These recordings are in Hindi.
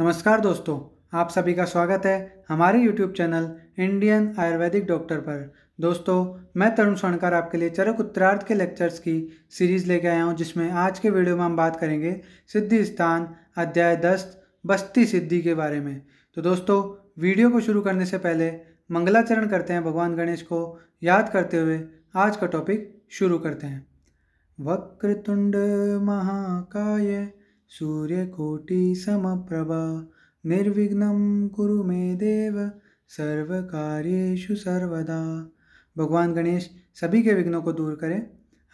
नमस्कार दोस्तों आप सभी का स्वागत है हमारे YouTube channel Indian Ayurvedic doctor पर दोस्तों मैं तरुण स्वर्ण आपके लिए चरक उत्तरार्थ के लेक्चर्स की सीरीज़ लेके आया हूँ जिसमें आज के वीडियो में हम बात करेंगे सिद्धि स्थान अध्याय दस बस्ती सिद्धि के बारे में तो दोस्तों वीडियो को शुरू करने से पहले मंगलाचरण करते हैं भगवान गणेश को याद करते हुए आज का टॉपिक शुरू करते हैं वक्रतुंड महाकाय प्रभा निर्विघ्नम कुरु मे देव सर्व कार्येषु सर्वदा भगवान गणेश सभी के विघ्नों को दूर करें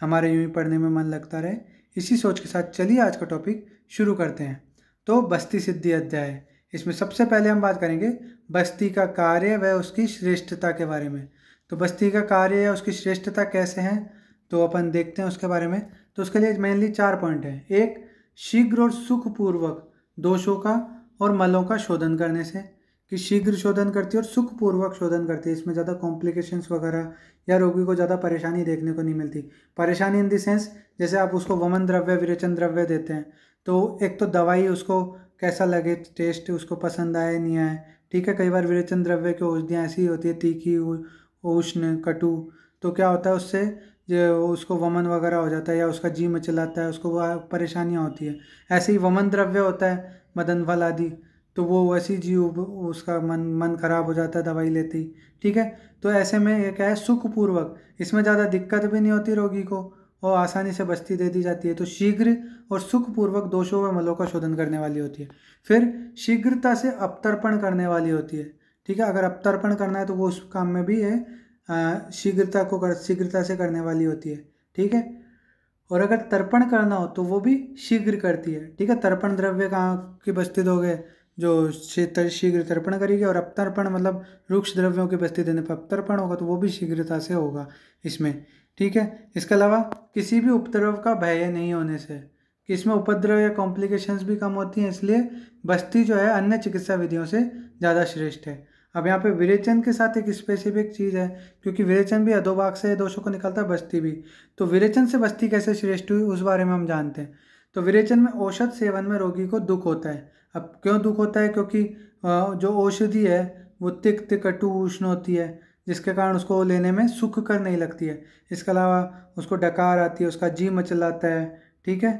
हमारे यूँ ही पढ़ने में मन लगता रहे इसी सोच के साथ चलिए आज का टॉपिक शुरू करते हैं तो बस्ती सिद्धि अध्याय इसमें सबसे पहले हम बात करेंगे बस्ती का कार्य व उसकी श्रेष्ठता के बारे में तो बस्ती का कार्य या उसकी श्रेष्ठता कैसे हैं तो अपन देखते हैं उसके बारे में तो उसके लिए मेनली चार पॉइंट हैं एक शीघ्र और सुखपूर्वक दोषों का और मलों का शोधन करने से कि शीघ्र शोधन करती है और सुखपूर्वक शोधन करती है इसमें ज़्यादा कॉम्प्लिकेशंस वगैरह या रोगी को ज़्यादा परेशानी देखने को नहीं मिलती परेशानी इन द सेंस जैसे आप उसको वमन द्रव्य विरेचन द्रव्य देते हैं तो एक तो दवाई उसको कैसा लगे टेस्ट उसको पसंद आए नहीं आए ठीक है कई बार विरेचन द्रव्य की औषधियाँ ऐसी होती है तीखी उष्ण कटु तो क्या होता है उससे उसको वमन वगैरह हो जाता है या उसका जी मचलाता है उसको परेशानियाँ होती है ऐसे ही वमन द्रव्य होता है मदन फल आदि तो वो वैसी जी उसका मन मन खराब हो जाता है दवाई लेते ही ठीक है तो ऐसे में ये क्या है सुखपूर्वक इसमें ज़्यादा दिक्कत भी नहीं होती रोगी को और आसानी से बस्ती दे दी जाती है तो शीघ्र और सुखपूर्वक दोषों व मलों का शोधन करने वाली होती है फिर शीघ्रता से अपतर्पण करने वाली होती है ठीक है अगर अपतर्पण करना है तो वो उस काम में भी ये शीघ्रता को कर शीघ्रता से करने वाली होती है ठीक है और अगर तर्पण करना हो तो वो भी शीघ्र करती है ठीक है तर्पण द्रव्य कहाँ की बस्ती दोगे जो शीघ्र तर्पण करेगी और अपतर्पण मतलब रुक्ष द्रव्यों की बस्ती देने पर अपतर्पण होगा तो वो भी शीघ्रता से होगा इसमें ठीक है इसके अलावा किसी भी उपद्रव का भय नहीं होने से इसमें उपद्रव या कॉम्प्लिकेशंस भी कम होती हैं इसलिए बस्ती जो है अन्य चिकित्सा विधियों से ज़्यादा श्रेष्ठ है अब यहाँ पे विरेचन के साथ एक स्पेसिफिक चीज़ है क्योंकि विरेचन भी अधोभाग से दोषों को निकलता है बस्ती भी तो विरेचन से बस्ती कैसे श्रेष्ठ हुई उस बारे में हम जानते हैं तो विरेचन में औषध सेवन में रोगी को दुख होता है अब क्यों दुख होता है क्योंकि जो औषधि है वो तिक्त कटु उष्ण होती है जिसके कारण उसको लेने में सुख कर नहीं लगती है इसके अलावा उसको डकार आती है उसका जी मचलाता है ठीक है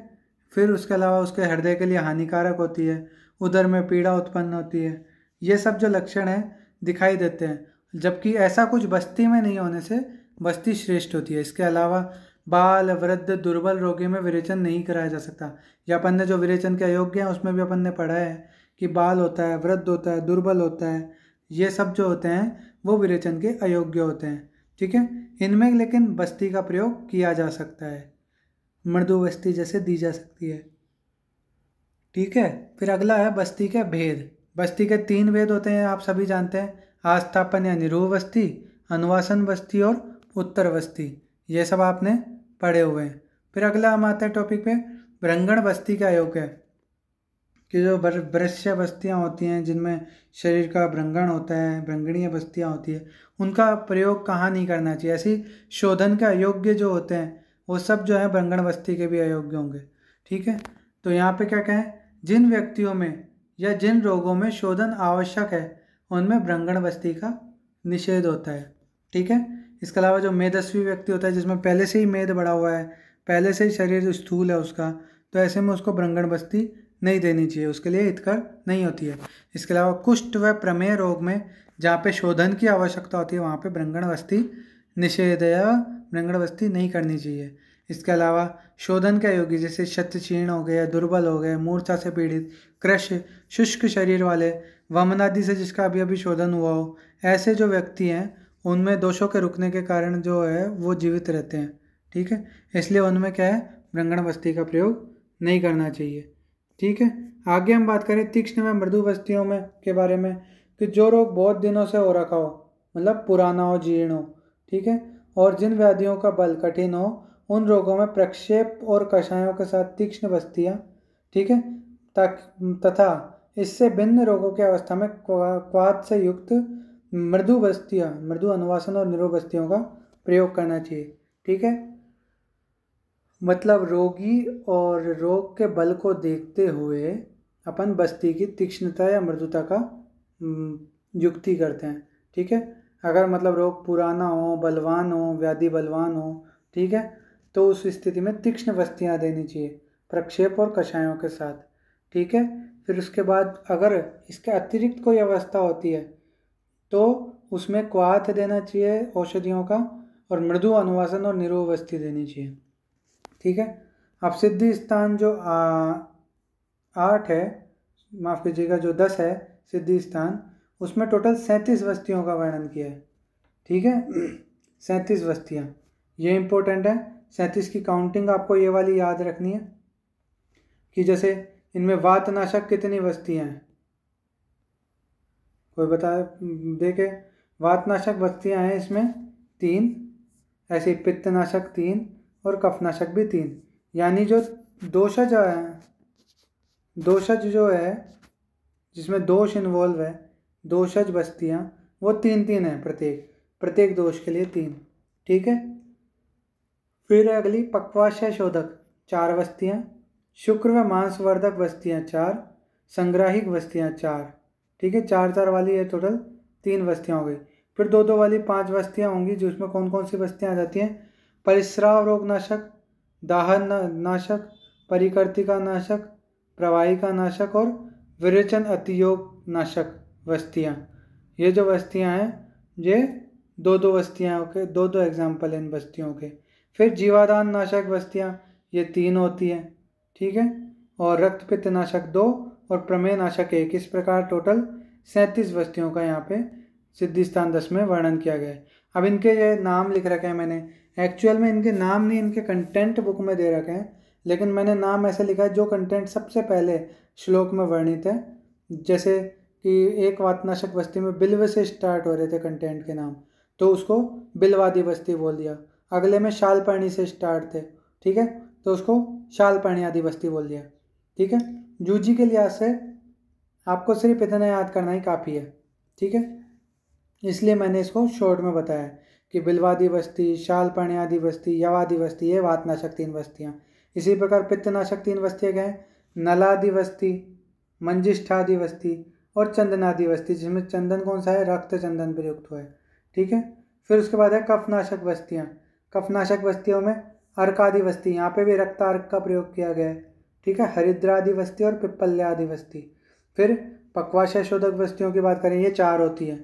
फिर उसके अलावा उसके हृदय के लिए हानिकारक होती है उधर में पीड़ा उत्पन्न होती है ये सब जो लक्षण है दिखाई देते हैं जबकि ऐसा कुछ बस्ती में नहीं होने से बस्ती श्रेष्ठ होती है इसके अलावा बाल वृद्ध दुर्बल रोगी में विरेचन नहीं कराया जा सकता या अपन ने जो विरेचन के अयोग्य हैं उसमें भी अपन ने पढ़ा है कि बाल होता है वृद्ध होता है दुर्बल होता है ये सब जो होते हैं वो विरेचन के अयोग्य होते हैं ठीक है इनमें लेकिन बस्ती का प्रयोग किया जा सकता है मृदु बस्ती जैसे दी जा सकती है ठीक है फिर अगला है बस्ती के भेद बस्ती के तीन वेद होते हैं आप सभी जानते हैं आस्थापन यानी निरूह बस्ती अनुवासन बस्ती और उत्तर बस्ती ये सब आपने पढ़े हुए हैं फिर अगला हम आते हैं टॉपिक पे भ्रंगण बस्ती का योग है कि जो वृश्य बस्तियाँ होती हैं जिनमें शरीर का भ्रंगण होता है भ्रंगणीय बस्तियाँ होती है उनका प्रयोग कहाँ नहीं करना चाहिए ऐसी शोधन के अयोग्य जो होते हैं वो सब जो है भ्रंगण बस्ती के भी अयोग्य होंगे ठीक है तो यहाँ पे क्या कहें जिन व्यक्तियों में या जिन रोगों में शोधन आवश्यक है उनमें भ्रंगण बस्ती का निषेध होता है ठीक है इसके अलावा जो मेधस्वी व्यक्ति होता है जिसमें पहले से ही मेद बढ़ा हुआ है पहले से ही शरीर स्थूल है उसका तो ऐसे में उसको भ्रंगण बस्ती नहीं देनी चाहिए उसके लिए हितकर नहीं होती है इसके अलावा कुष्ठ व प्रमेय रोग में जहाँ पे शोधन की आवश्यकता होती है वहाँ पे भ्रंगण बस्ती निषेध या भ्रंगण बस्ती नहीं करनी चाहिए इसके अलावा शोधन का योगी जैसे क्षतचीर्ण हो गए दुर्बल हो गए मूर्छा से पीड़ित क्रश शुष्क शरीर वाले वमनादि से जिसका अभी अभी शोधन हुआ हो ऐसे जो व्यक्ति हैं उनमें दोषों के रुकने के कारण जो है वो जीवित रहते हैं ठीक है इसलिए उनमें क्या है भ्रंगण बस्ती का प्रयोग नहीं करना चाहिए ठीक है आगे हम बात करें तीक्ष्ण में मृदु बस्तियों में के बारे में कि जो रोग बहुत दिनों से हो रखा हो मतलब पुराना हो जीर्ण हो ठीक है और जिन व्याधियों का बल कठिन हो उन रोगों में प्रक्षेप और कषायों के साथ तीक्ष्ण बस्तियाँ ठीक है ताकि तथा इससे भिन्न रोगों की अवस्था में क्वाद से युक्त मृदु बस्तियाँ मृदु अनुवासन और निरोग बस्तियों का प्रयोग करना चाहिए ठीक है मतलब रोगी और रोग के बल को देखते हुए अपन बस्ती की तीक्ष्णता या मृदुता का युक्ति करते हैं ठीक है अगर मतलब रोग पुराना हो बलवान हो व्याधि बलवान हो ठीक है तो उस स्थिति में तीक्ष्ण वस्तियाँ देनी चाहिए प्रक्षेप और कषायों के साथ ठीक है फिर उसके बाद अगर इसके अतिरिक्त कोई अवस्था होती है तो उसमें क्वाथ देना चाहिए औषधियों का और मृदु अनुवासन और निरोवस्थी देनी चाहिए ठीक है अब सिद्धि स्थान जो आठ है माफ़ कीजिएगा जो दस है सिद्धि स्थान उसमें टोटल सैंतीस वस्तियों का वर्णन किया है ठीक है सैंतीस वस्तियाँ ये इम्पोर्टेंट है सैंतीस की काउंटिंग आपको ये वाली याद रखनी है कि जैसे इनमें वातनाशक कितनी बस्तियाँ हैं कोई बता देखे वातनाशक बस्तियाँ हैं इसमें तीन ऐसे पित्तनाशक तीन और कफनाशक भी तीन यानी जो दोषज है दोषज जो है जिसमें दोष इन्वॉल्व है दोषज बस्तियाँ वो तीन तीन हैं प्रत्येक प्रत्येक दोष के लिए तीन ठीक है फिर अगली पक्वाशय शोधक चार बस्तियाँ शुक्र व मांसवर्धक बस्तियाँ चार संग्राहिक बस्तियाँ चार ठीक है चार चार वाली है टोटल तीन बस्तियाँ हो गई फिर दो दो वाली पांच बस्तियाँ होंगी जिसमें कौन कौन सी बस्तियाँ आ जाती हैं परिस्राव रोगनाशक दाहन नाशक परिकर्तिका नाशक प्रवाहिका नाशक और विरेचन अतियोग नाशक बस्तियाँ ये जो बस्तियाँ हैं ये दो दो बस्तियाँ के दो दो एग्जाम्पल हैं इन बस्तियों के फिर जीवादान नाशक बस्तियाँ ये तीन होती हैं ठीक है और रक्तपित्त नाशक दो और प्रमेय नाशक एक इस प्रकार टोटल सैंतीस बस्तियों का यहाँ पे सिद्धि स्थान दस में वर्णन किया गया है अब इनके ये नाम लिख रखे हैं मैंने एक्चुअल में इनके नाम नहीं इनके कंटेंट बुक में दे रखे हैं लेकिन मैंने नाम ऐसे लिखा है जो कंटेंट सबसे पहले श्लोक में वर्णित है जैसे कि एक वातनाशक बस्ती में बिल्व से स्टार्ट हो रहे थे कंटेंट के नाम तो उसको बिलवादी बस्ती बोल दिया अगले में शालपर्णी से स्टार्ट थे ठीक है तो उसको शालपर्णी आदि बस्ती बोल दिया ठीक है जूजी के लिहाज से आपको सिर्फ इतना याद करना ही काफ़ी है ठीक है इसलिए मैंने इसको शॉर्ट में बताया कि बिलवादी बस्ती आदि बस्ती यवादी बस्ती ये वातनाशक तीन बस्तियाँ इसी प्रकार पित्तनाशक तीन बस्तियाँ गए नलादि बस्ती मंजिष्ठादि बस्ती और चंदनादि बस्ती जिसमें चंदन कौन सा है रक्त चंदन प्रयुक्त हुआ है ठीक है फिर उसके बाद है कफनाशक बस्तियाँ कफनाशक बस्तियों में अर्क आदि बस्ती यहाँ पे भी अर्क का प्रयोग किया गया है ठीक है हरिद्रादि बस्ती और पिप्पल्यादि बस्ती फिर पक्वाशय शोधक बस्तियों की बात करें ये चार होती है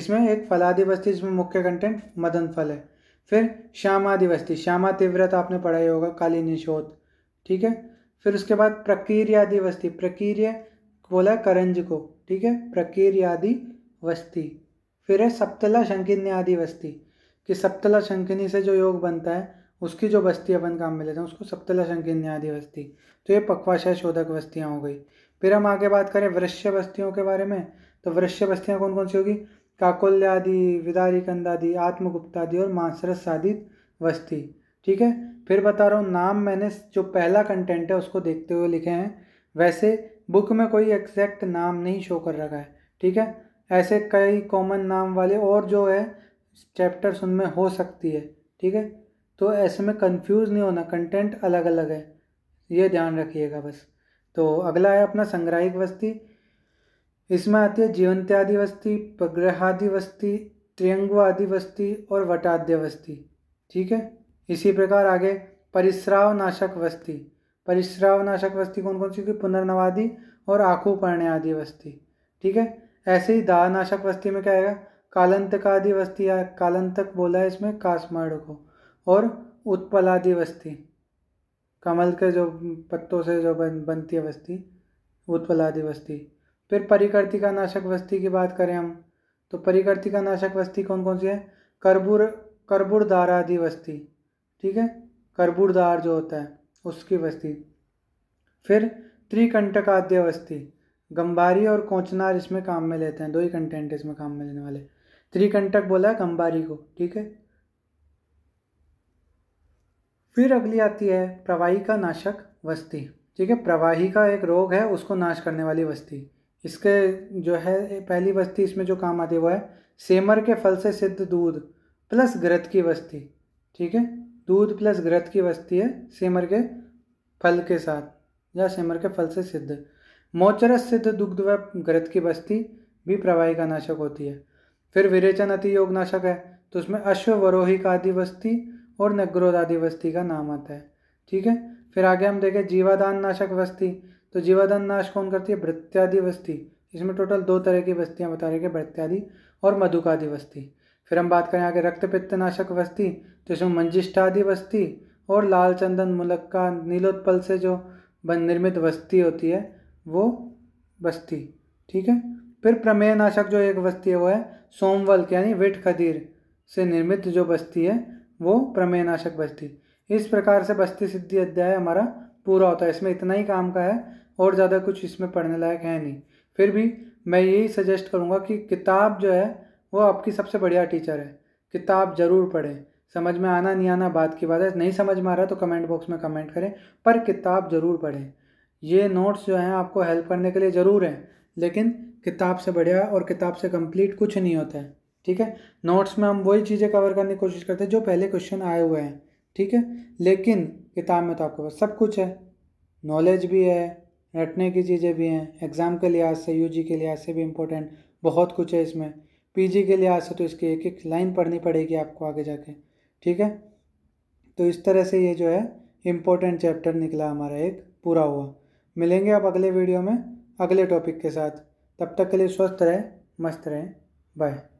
इसमें एक फलादि बस्ती जिसमें मुख्य कंटेंट मदन फल है फिर श्यामादि बस्ती श्यामा तीव्रत तो आपने पढ़ाई होगा काली निशोध ठीक है फिर उसके बाद प्रकीर्यादि बस्ती प्रकीर्य बोला है करंज को ठीक है प्रकीर्यादि बस्ती फिर है सप्तला शंकिन्यादि बस्ती कि सप्तला शंकिनी से जो योग बनता है उसकी जो बस्ती अपन काम में लेते हैं उसको सप्तला शंकिन आदि बस्ती तो ये पक्वाशय शोधक बस्तियाँ हो गई फिर हम आगे बात करें वृक्ष बस्तियों के बारे में तो वृक्ष बस्तियाँ कौन कौन सी होगी काकुल्यादि आदि विदारी कंदादि आत्मगुप्त आदि और मांसरस आदि बस्ती ठीक है फिर बता रहा हूँ नाम मैंने जो पहला कंटेंट है उसको देखते हुए लिखे हैं वैसे बुक में कोई एग्जैक्ट नाम नहीं शो कर रखा है ठीक है ऐसे कई कॉमन नाम वाले और जो है चैप्टर्स उनमें हो सकती है ठीक है तो ऐसे में कंफ्यूज नहीं होना कंटेंट अलग अलग है ये ध्यान रखिएगा बस तो अगला है अपना संग्राहिक वस्ती इसमें आती है जीवंत्यादि वस्ती प्रग्रहादि वस्ती त्रियंगवादि वस्ती और वटाद्य वस्ती ठीक है इसी प्रकार आगे परिश्राव नाशक वस्ती परिश्राव नाशक वस्ती कौन कौन सी होगी पुनर्नवादी और आंखों पढ़ने आदि वस्ती ठीक है ऐसे ही दाह नाशक वस्ती में क्या आएगा कालंतकादि वस्ती या कालंतक बोला है इसमें कासमाड़ को और उत्पलादि वस्ती कमल के जो पत्तों से जो बन, बनती है वस्ती उत्पलादि वस्ती फिर परिकर्ति का नाशक वस्ती की बात करें हम तो परिकर्ति का नाशक वस्ती कौन कौन सी है करबूर करबूरदारादि वस्ती ठीक है कर्बूरदार जो होता है उसकी वस्ती फिर त्रिकंटकाद्य वस्ती गंबारी और कोचनार इसमें काम में लेते हैं दो ही कंटेंट इसमें काम में लेने वाले त्रिकंटक बोला है कंबारी को ठीक है फिर अगली आती है प्रवाही का नाशक वस्ती ठीक है प्रवाही का एक रोग है उसको नाश करने वाली वस्ती इसके जो है पहली वस्ती इसमें जो काम आती है वो है सेमर के फल से सिद्ध दूध प्लस ग्रत की वस्ती ठीक है दूध प्लस ग्रत की वस्ती है सेमर के फल के साथ या सेमर के फल से सिद्ध मोचरस सिद्ध दुग्ध व ग्रत की बस्ती भी प्रवाही का नाशक होती है फिर विरेचन अति योगनाशक है तो उसमें अश्ववरोही का वस्ती और नग्रोदाधिवस्ती का नाम आता है ठीक है फिर आगे हम देखें जीवादान नाशक वस्ती तो जीवादान नाश कौन करती है भृत्यादि वस्ती इसमें टोटल दो तरह की वस्तियाँ बता रही है भृत्यादि और मधुकादि वस्ती फिर हम बात करें आगे रक्त पित्त नाशक वस्ती तो इसमें मंजिष्ठादि वस्ती और लाल चंदन मुलक का नीलोत्पल से जो निर्मित वस्ती होती है वो बस्ती ठीक है फिर प्रमेय नाशक जो एक बस्ती है वो है सोमवल्क यानी विट खदीर से निर्मित जो बस्ती है वो प्रमेय नाशक बस्ती इस प्रकार से बस्ती सिद्धि अध्याय हमारा पूरा होता है इसमें इतना ही काम का है और ज़्यादा कुछ इसमें पढ़ने लायक है नहीं फिर भी मैं यही सजेस्ट करूँगा कि किताब जो है वो आपकी सबसे बढ़िया टीचर है किताब ज़रूर पढ़ें समझ में आना नहीं आना बात की बात है नहीं समझ में आ रहा तो कमेंट बॉक्स में कमेंट करें पर किताब ज़रूर पढ़ें ये नोट्स जो हैं आपको हेल्प करने के लिए ज़रूर हैं लेकिन किताब से बढ़िया और किताब से कंप्लीट कुछ नहीं होता है ठीक है नोट्स में हम वही चीज़ें कवर करने की कोशिश करते हैं जो पहले क्वेश्चन आए हुए हैं ठीक है लेकिन किताब में तो आपके पास सब कुछ है नॉलेज भी है रटने की चीज़ें भी हैं एग्ज़ाम के लिहाज से यूजी के लिहाज से भी इम्पोर्टेंट बहुत कुछ है इसमें पीजी के लिहाज से तो इसकी एक एक लाइन पढ़नी पड़ेगी आपको आगे जाके ठीक है तो इस तरह से ये जो है इम्पोर्टेंट चैप्टर निकला हमारा एक पूरा हुआ मिलेंगे आप अगले वीडियो में अगले टॉपिक के साथ तब तक के लिए स्वस्थ रहें मस्त रहें बाय